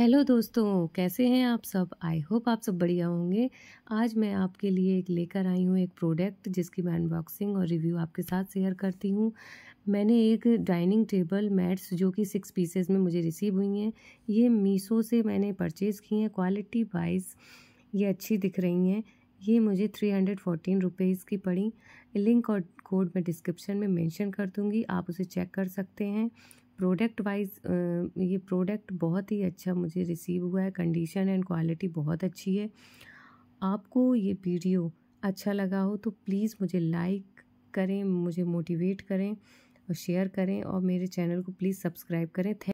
hello दोस्तों कैसे हैं आप सब आई होप आप सब बढ़िया होंगे आज मैं आपके लिए एक लेकर आई हूँ एक प्रोडक्ट जिसकी मैं अनबॉक्सिंग और रिव्यू आपके साथ शेयर करती हूँ मैंने एक डाइनिंग टेबल मैट्स जो कि सिक्स पीसेस में मुझे रिसीव हुई हैं ये मीशो से मैंने परचेज़ की हैं क्वालिटी वाइज ये अच्छी दिख रही हैं ये मुझे थ्री हंड्रेड फोर्टीन रुपीज़ की पड़ी लिंक और कोड मैं डिस्क्रिप्शन में मेंशन कर दूंगी आप उसे चेक कर सकते हैं प्रोडक्ट वाइज ये प्रोडक्ट बहुत ही अच्छा मुझे रिसीव हुआ है कंडीशन एंड क्वालिटी बहुत अच्छी है आपको ये वीडियो अच्छा लगा हो तो प्लीज़ मुझे लाइक करें मुझे मोटिवेट करें और शेयर करें और मेरे चैनल को प्लीज़ सब्सक्राइब करें थैंक